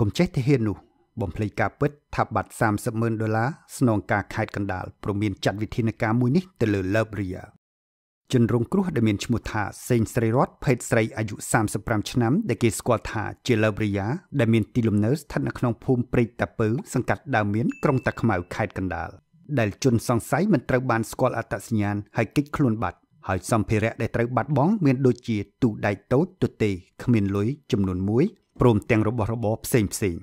កុំចេះទាហាននោះបំភ្លេចការពិតថាបាត់30ម៉ឺនដុល្លារស្នងការខេត្តកណ្ដាលព្រមមានចាត់វិធានការមួយនេះទៅលើលើបរៀជនរងគ្រោះដែលមានឈ្មោះថាសេងស្រីរតភេទស្រីអាយុ35ឆ្នាំដែលគេស្គាល់ថាជាលើបរិយាដែលមានទីលំនៅស្ថិតនៅក្នុងភូមិព្រែកតាពៅសង្កាត់ដើមមានក្រុងតាខ្មៅខេត្តកណ្ដាលដែលជនសង្ស័យមិនត្រូវបានស្គាល់អត្តសញ្ញាណហើយគេចខ្លួនបាត់ ហើយសម្ភារៈដែលត្រូវបាត់បង់មានដូចជាទូដែកតូចទទេគ្មានលុយចំនួន1ព្រមទាំងរបស់របរផ្សេងផ្សេង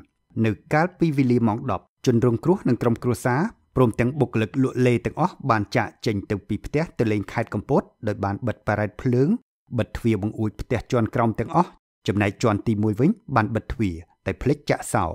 នៅកាលពីវេលាម៉ោង10ជនរងគ្រោះនិងក្រុមគ្រួសារព្រមទាំងបុគ្គលិកលក់លេទាំងអស់បានចាក់ចេញទៅពីផ្ទះទៅលេងខេត្តកំពតដោយបានបិទបារ៉ែតភ្លើងបិទទ្វារបង្អួចផ្ទះជាន់ក្រោមទាំងអស់ចំណែកជាន់ទី1វិញបានបិទទ្វារតែភ្លេចចាក់សោ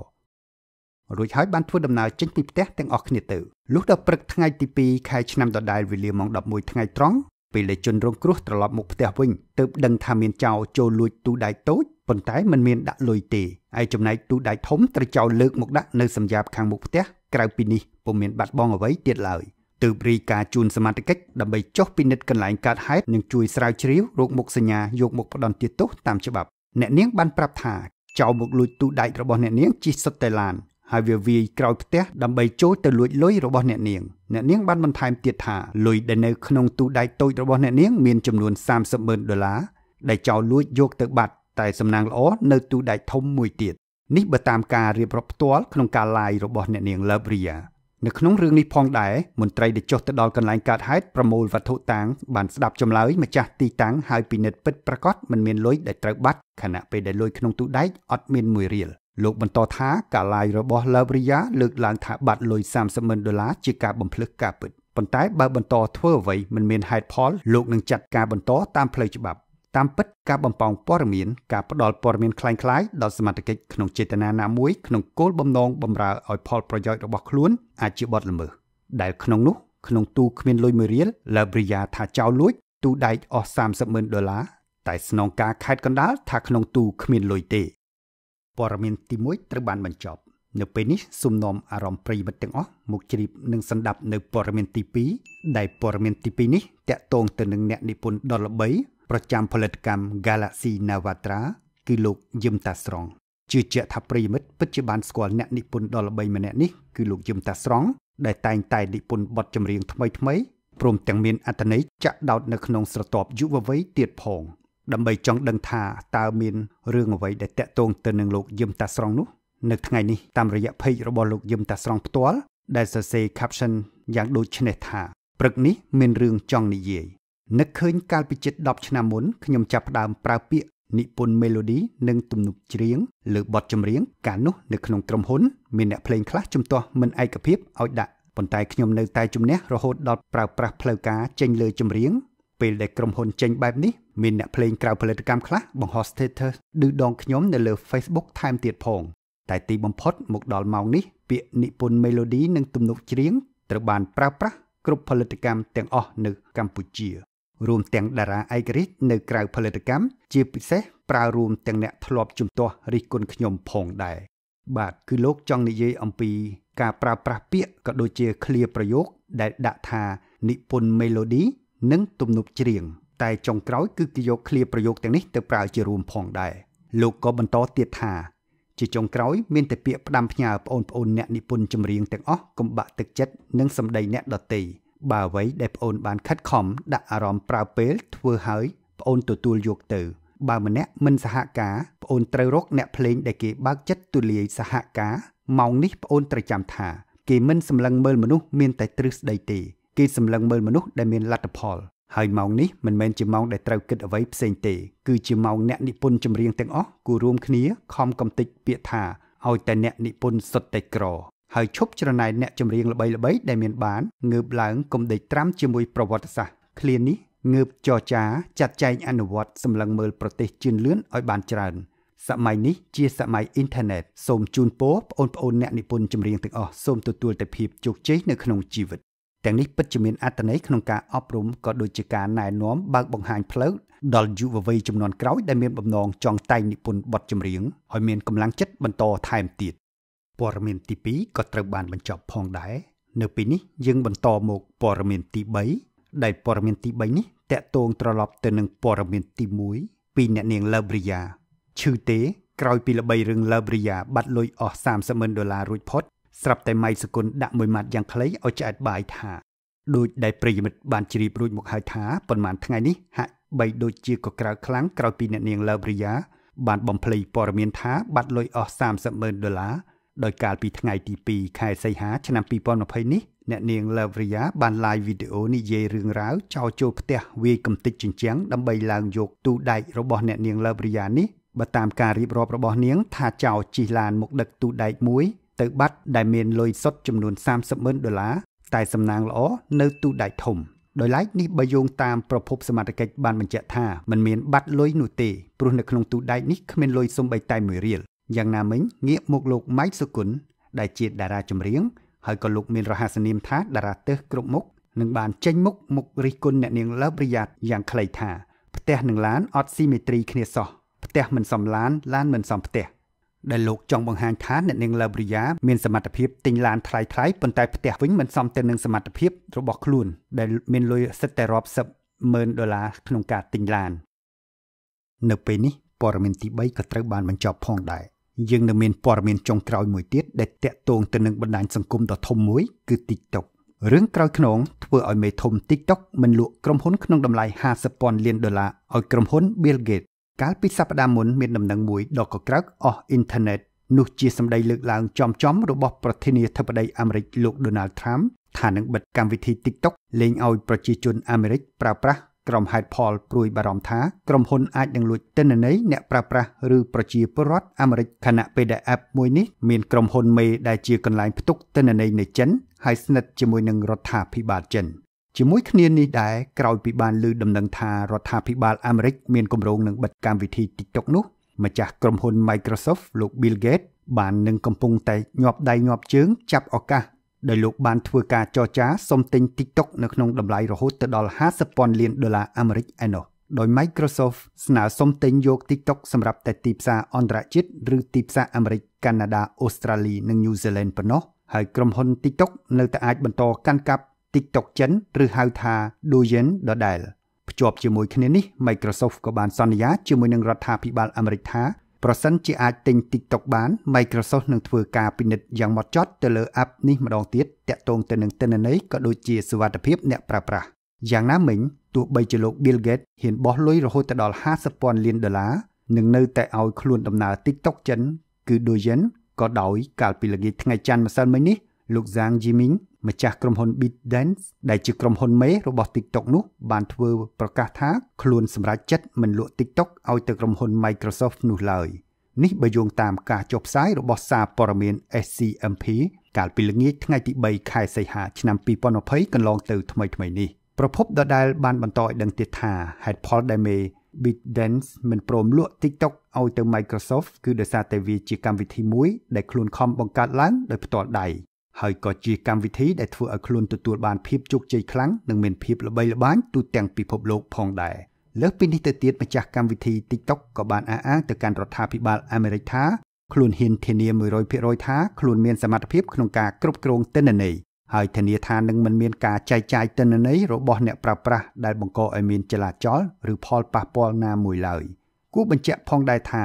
រួចហើយបានធ្វើដំណើរចេញពីផ្ទះទាំងអស់គ្នាទៅលុះដល់ព្រឹកថ្ងៃទី2ខែឆ្នាំដដែលវេលាម៉ោង11ថ្ងៃត្រង់ពេលដែលជនរងគ្រោះត្រឡប់មកផ្ទះវិញទើបដឹងថាមានចៅចូលលួចទូដែកតូចប៉ុន្តែមិនមានដាក់លុយទេឯចំណែកទូដែកធំត្រូវចៅលើកមកដាក់នៅសម្យ៉ាបខាងមុខផ្ទះក្រៅពីនេះពុំមានបាត់បង់អ្វីទៀតឡើយទើបរីការជូនសមត្ថកិច្ចដើម្បីចុះពិនិត្យកន្លែងកើតហេតុនិងជួយស្រាវជ្រាវរោគមុខសញ្ញាយកមកផ្ដន់ទោសតាមច្បាប់អ្នកនាងបានប្រាប់ថាចៅមកលួចទូដែករបស់អ្នកនាងជិះសុទ្ធតែឡានហើយវាវាយក្រោយផ្ទះដើម្បីចូលទៅលួចលុយរបស់អ្នកនាងអ្នកនាងបានបន្ថែមទៀតថាលុយដែលនៅក្នុងទូដែកតូចរបស់អ្នកនាងមានចំនួន30,000ដុល្លារដែលចោរលួចយកទៅបាត់ តែសំណាងល្អនៅទូដែកធំមួយទៀតនេះបើតាមការរៀបរាប់ផ្ទាល់ក្នុងការ live របស់អ្នកនាង Love Ria នៅក្នុងរឿងនេះផងដែរមន្ត្រីដែលចុះទៅដល់កន្លែងកើតហេតុប្រមូលវត្ថុតាងបានស្ដាប់ចម្លើយម្ចាស់ទីតាំងហើយពិនិត្យពិតប្រាកដមិនមានលុយដែលត្រូវបាត់ខណៈពេលដែលលុយក្នុងទូដែកអត់មានមួយរៀលលោកបន្តថាការឡាយរបស់ឡាវរីយ៉ាលើកឡើងថាបាត់លុយ30ម៉ឺនដុល្លារជាការបំភ្លឹះការពិតប៉ុន្តែបើបន្តធ្វើអ្វីមិនមានហេតុផលលោកនឹងចាត់ការបន្តតាមផ្លូវច្បាប់តាមពិតការបំពងព័ត៌មានការផ្ដល់ព័ត៌មានคล้ายៗដល់សមាជិកក្នុងចេតនាណាមួយក្នុងគោលបំណងបំរើឲ្យផលប្រយោជន៍របស់ខ្លួន អាចជាបទល្មើសដែលក្នុងនោះ ក្នុងទូគ្មានលុយមួយរៀលឡាប្រីយ៉ាថាចោលលួចទូដែកអស់30ម៉ឺនដុល្លារតែស្នងការខេត្តកណ្ដាលថាក្នុងទូគ្មានលុយទេព័ត៌មានទី1ត្រូវបានបញ្ចប់ នៅ ពេលនេះសូមនាំអារម្មណ៍ប្រិយមិត្តទាំងអស់មកជ្រាបនិងស្ដាប់នៅព័ត៌មានទី2ដែលព័ត៌មានទី2នេះតាក់ទងទៅនឹងអ្នកនិពន្ធដ៏ល្បីប្រចាំ ផលិតកម្ម Galaxy Navatra គឺលោកយឹមតាស្រងជឿជាក់ថាប្រិយមិត្តពិតជាបានស្គាល់អ្នកនិពន្ធដ៏ល្បីម្នាក់នេះគឺលោកយឹមតាស្រងដែលតែងតែនិពន្ធបទចម្រៀងថ្មីៗព្រមទាំងមានអត្ថន័យចាក់ដោតនៅក្នុងស្រទាប់យុវវ័យទៀតផងដើម្បីចង់ដឹងថាតើមានរឿងអ្វីដែលតាក់ទងទៅនឹងលោកយឹមតាស្រងនោះ នៅថ្ងៃនេះតាមរយៈ page របស់លោកយឹមតាស្រងផ្ទាល់ដែលសរសេរ caption យ៉ាងដូចនេះថាព្រឹកនេះមានរឿងចង់និយាយនឹកឃើញកាលពីជិត10ឆ្នាំមុនខ្ញុំចាប់ផ្ដើមប្រើពាក្យនិពន្ធ melody និងទំនុកច្រៀងលើបទចម្រៀងកាលនោះនៅក្នុងក្រុមហ៊ុនមានអ្នកភ្លេងខ្លះជំទាស់មិនឯកភាពឲ្យដាក់ប៉ុន្តែខ្ញុំនៅតែជំនះរហូតដល់ប្រើប្រាស់ផ្លូវការចេញលើចម្រៀងពេលដែលក្រុមហ៊ុនចេញបែប នេះមានអ្នកភ្លេងក្រៅផលិតកម្មខ្លះបង្ហោះ status ឌឺដងខ្ញុំ នៅលើ Facebook ថែមទៀតផង តែទីបំផុតមកដល់ម៉ោងនេះពាក្យនិពន្ធ melody និងទំនុកច្រៀងត្រូវបានប្រើប្រាស់គ្រប់ផលិតកម្មទាំងអស់នៅកម្ពុជារួមទាំងតារាឯករាជ្យនៅក្រៅផលិតកម្មជាពិសេសប្រើរួមទាំងអ្នកធ្លាប់ជំទាស់រិះគន់ខ្ញុំផងដែរបាទគឺលោកចង់និយាយអំពីការប្រើប្រាស់ពាក្យក៏ដូចជាឃ្លាប្រយោគដែលដាក់ថានិពន្ធ melody និងទំនុកច្រៀងតែចុងក្រោយគឺគេយកឃ្លាប្រយោគទាំងនេះទៅប្រើជារួមផងដែរលោកក៏បន្តទៀតថាជាចុងក្រោយ មានតែពាក្យផ្ដាំផ្ញើប្អូនប្អូនអ្នកនិពន្ធចម្រៀងទាំងអស់កុំបាក់ទឹកចិត្តនិងសម្ដីអ្នកដតីបើអ្វីដែលប្អូនបានខិតខំដាក់អារម្មណ៍ប្រើពេល ធ្វើហើយប្អូនទទួលយកទៅបើម្នាក់មិនសហការប្អូនត្រូវរកអ្នកភ្លេងដែលគេបើកចិត្តទូលាយសហការម៉ោងនេះប្អូនត្រូវចាំថាគេមិនសម្លឹងមើលមនុស្សមាន តែទ្រឹស្ដីទេគេសម្លឹងមើលមនុស្សដែលមានលទ្ធផលហើយម៉ោងនេះមិនមែនជាម៉ោងដែលត្រូវគិតអ្វីផ្សេងទេគឺជាម៉ោងអ្នកនិពន្ធចម្រៀងទាំងអស់គូរួមគ្នាខំកំទេចពាក្យថាឲ្យតែអ្នកនិពន្ធសុទ្ធតែក្រ ហើយឈប់ច្រណែនអ្នកចម្រៀងល្បីៗដែលមានបានងើបឡើងគំដេកត្រាំជាមួយប្រវត្តិសាស្ត្រឃ្លានេះងើបចរចាចាត់ចែងអនុវត្តសម្លឹងមើលប្រទេសជឿនលឿនឲ្យបានច្រើន សម័យនេះជាសម័យអ៊ីនធឺណិតសូមជូនពរបងប្អូនអ្នកនិពន្ធចម្រៀងទាំងអស់សូមទទួលតែភាពជោគជ័យនៅក្នុងជីវិតទាំងនេះពិតជាមានអត្ថន័យក្នុងការអប់រំក៏ដូចជាការណែនាំបើកបង្ហាញផ្លូវដល់យុវវ័យចំនួនក្រោយដែលមានបំណងចង់តែងនិពន្ធបទចម្រៀងឲ្យមានកម្លាំងចិត្តបន្តថែមទៀតព័ត៌មានទី2ក៏ត្រូវបានបញ្ចប់ផងដែរនៅពេលនេះ យើងបន្តមកព័ត៌មានទី3ដែលព័ត៌មានទី3នេះតកតងត្រឡប់ទៅនឹងព័ត៌មានទី1ពីអ្នកនាង Labria ឈឺទេក្រោយពីល្បីរឿង Labria បាត់លុយអស់30ម៉ឺនដុល្លាររួចផុតស្រាប់តែម៉ៃសុគន្ធដាក់មួយម៉ាត់យ៉ាងខ្លីឲ្យឆ្អែតបាយថាដូចដែលប្រិយមិត្តបានជ្រាបរួចមកហើយថាប៉ុន្មានថ្ងៃនេះហាក់បីដូចជាក៏ក្រៅខ្លាំងក្រោយពីអ្នកនាងឡាវរីយ៉ាបានបំភ្លៃព័ត៌មានថាបាត់លុយអស់30ម៉ឺនដុល្លារដោយកាលពីថ្ងៃទី2ខែសីហាឆ្នាំ2020នេះអ្នកនាងឡាវរីយ៉ាបាន live វីដេអូនិយាយរឿងរ៉ាវចោលចូលផ្ទះវាយកំទេចជញ្ជាំងដើម្បីឡើងយកទូដែករបស់អ្នកនាងឡាវរីយ៉ានេះបើតាមការរៀបរាប់របស់នាងថាចោលជិះឡានមកដឹកទូដែកមួយទៅបាត់ដែលមានលុយសុទ្ធចំនួន30ម៉ឺនដុល្លារតែសំណាងល្អនៅទូដែកធំដោយឡែកនេះបើយោងតាមប្រភពសមត្ថកិច្ចបានបញ្ជាក់ថាมันមានបាត់លុយនោះទេព្រោះនៅក្នុងទូដែកនេះគ្មានលុយសូម្បីតែ1រៀលយ៉ាងណាមិញងាកមកលោក Mike សុគន្ធដែលជាតារាចម្រៀងហើយក៏លោកមានរហស្សនាមថាតារាទេសគ្រប់មុខនឹងបានចេញមុខមុខរិះគន់អ្នកនាងលើបរិយាតយ៉ាងខ្លីថាផ្ទះនឹងឡានអត់ស៊ីមេត្រីគ្នាសោះផ្ទះមិនសំឡានឡានមិនសំផ្ទះដែលលោកចង់បង្ហាញថាអ្នកនាងឡាប្រីយ៉ាមានសមត្ថភាពទិញឡានថ្លៃថ្លៃប៉ុន្តែផ្ទះវិញមិនសមទៅនឹងសមត្ថភាពរបស់ខ្លួនដែលមានលុយសិតតែរាប់សិបម៉ឺនដុល្លារក្នុងការទិញឡាននៅពេលនេះព័ត៌មានទី3ក៏ត្រូវបានបញ្ចប់ផងដែរយើងនៅមានព័ត៌មានចុងក្រោយមួយទៀតដែលតាក់ទងទៅនឹងបណ្ដាញសង្គមដ៏ធំមួយ គឺ TikTok រឿងក្រោយខ្នងធ្វើឲ្យមេធំ TikTok មិនលក់ក្រុមហ៊ុនក្នុងតម្លៃ50,000លានដុល្លារឲ្យក្រុមហ៊ុន Bill Gates កាលពីសប្តាហ៍មុនមានដំណឹងមួយដ៏កក្រឹកអស់អ៊ីនធឺណិតនោះជាសម្ដីលើកឡើងចំចំរបស់ប្រធានាធិបតីអាមេរិកលោក Donald Trump ថានឹងបិទកម្មវិធី TikTok លែងឲ្យប្រជាជនអាមេរិកប្រើប្រាស់ក្រុមហេតុផលព្រួយបារម្ភថាក្រុមហ៊ុនអាចនឹងលួចទិន្នន័យអ្នកប្រើប្រាស់ឬប្រជាពលរដ្ឋអាមេរិកខណៈពេលដែល app មួយនេះមានក្រុមហ៊ុនមេដែលជាកន្លែងផ្ទុកទិន្នន័យនៃចិន ហើយស្និទ្ធជាមួយនឹងរដ្ឋាភិបាលចិនជាមួយគ្នានេះដែរក្រោយពីបានលើដំណឹងថារដ្ឋាភិបាលអាមេរិកមានគម្រោងនឹងបិទកម្មវិធី TikTok នោះម្ចាស់ក្រុមហ៊ុន Microsoft លោក Bill Gates បាននឹងកំពុងតែញាប់ដៃញាប់ជើងចាប់ឱកាសដោយលោកបានធ្វើការចរចាសុំទិញ TikTok នៅក្នុងតម្លៃរហូតទៅដល់50,000លានដុល្លារអាមេរិកឯណោះដោយ Microsoft ស្នើសុំទិញយក TikTok សម្រាប់តែទីផ្សារអន្តរជាតិឬទីផ្សារអាមេរិកកាណាដាអូស្ត្រាលី និងញូហ្សេឡង់ប៉ុណ្ណោះហើយក្រុមហ៊ុន TikTok នៅតែអាចបន្តកាន់កាប់ TikTok ចិន ឬហៅថា Douyin ដដែលភ្ជាប់ជាមួយគ្នានេះ Microsoft ក៏បានសន្យាជាមួយនឹងរដ្ឋាភិបាលអាមេរិកថាប្រសិនជាអាចទិញ TikTok បាន Microsoft នឹងធ្វើការពិនិត្យយ៉ាងហ្មត់ចត់ទៅលើ app នេះម្ដងទៀតតាក់ទងទៅនឹងទិន្នន័យក៏ដូចជាសុវត្ថិភាពអ្នកប្រើប្រាស់យ៉ាងណាមិញទោះបីជាលោក Bill Gates ហ៊ានបោះលុយរហូតទៅដល់50,000លានដុល្លារនឹងនៅតែឲ្យខ្លួនដំណើរ TikTok ចិនគឺ Douyin ក៏ដោយកាលពីល្ងាចថ្ងៃច័ន្ទម្សិលមិញនេះលោក Zhang Yiming ម្ចាស់ក្រុមហ៊ុន ByteDance ដែលជាក្រុមហ៊ុនមេរបស់ TikTok នោះ បានធ្វើប្រកាសថាខ្លួនសម្រេចចិត្តមិនលក់ TikTok ឲ្យទៅក្រុមហ៊ុន Microsoft នោះឡើយនេះបើយោងតាមការចុះផ្សាយរបស់សារព័ត៌មាន SCMP កាលពីល្ងាចថ្ងៃទី3ខែសីហាឆ្នាំ2020កន្លងទៅថ្មីៗនេះប្រភពដដែលបានបន្តឲ្យដឹងទៀតថាហេតុផលដែលមេ ByteDance មិនព្រមលក់ TikTok ឲ្យទៅ Microsoft គឺដោយសារតែវាជាកម្មវិធីមួយ ដែលខ្លួនខំបង្កើតឡើងដោយផ្ទាល់ដៃហើយក៏ជាកម្មវិធីដែលធ្វើឲ្យខ្លួនទទួលបានភាពជោគជ័យខ្លាំងនិងមានភាពល្បីល្បាញទូទាំងពិភពលោកផងដែរលើសពីនេះទៅទៀតម្ចាស់កម្មវិធី TikTok ក៏បានអះអាងទៅកាន់រដ្ឋាភិបាលអាមេរិកថាខ្លួនហ៊ានធានា100%ថាខ្លួនមានសមត្ថភាពក្នុងការគ្រប់គ្រងទិន្នន័យហើយធានាថានឹងមិនមានការចែកចាយទិន្នន័យរបស់អ្នកប្រើប្រាស់ដែលបង្កឲ្យមានចលាចលឬផលប៉ះពាល់ណាមួយឡើយគូបញ្ជាក់ផងដែរថា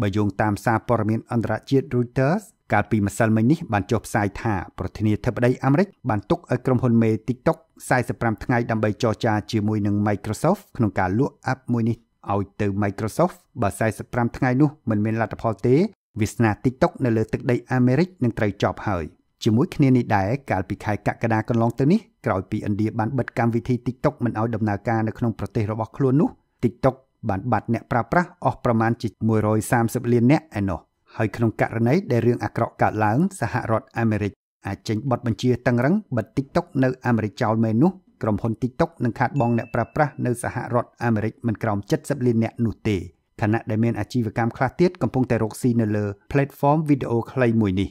បើយោងតាមសារព័ត៌មានអន្តរជាតិ Reuters កាលពីម្សិលមិញនេះបានចុះផ្សាយថាប្រធានាធិបតីអាមេរិកបានទុកឲ្យក្រុមហ៊ុនមេ TikTok 45ថ្ងៃដើម្បីចរចាជាមួយនឹង Microsoft ក្នុងការលក់ app មួយនេះឲ្យទៅ Microsoft បើ45ថ្ងៃនោះមិនមានលទ្ធផលទេវាសនា TikTok នៅលើទឹកដីអាមេរិកនឹងត្រូវចប់ហើយជាមួយគ្នានេះដែរកាលពីខែកក្កដាកន្លងទៅនេះក្រោយពីឥណ្ឌាបានបិទកម្មវិធី TikTok មិនឲ្យដំណើរការនៅក្នុងប្រទេសរបស់ខ្លួននោះ TikTok បានបាត់អ្នកប្រើប្រាស់អស់ប្រមាណជា130លាននាក់ឯណោះហើយក្នុងករណីដែលរឿងអាក្រក់កើតឡើងសហរដ្ឋអាមេរិកអាចចេញបទបញ្ជាតឹងរឹងបិទ TikTok នៅអាមេរិកចោលមែននោះក្រុមហ៊ុន TikTok នឹងខាតបង់អ្នកប្រើប្រាស់នៅសហរដ្ឋអាមេរិកមិនក្រោម70លានអ្នកនោះទេខណៈដែលមានអាជីវកម្មខ្លះទៀតកំពុងតែរកស៊ីនៅលើ platform វីដេអូខ្លីមួយនេះ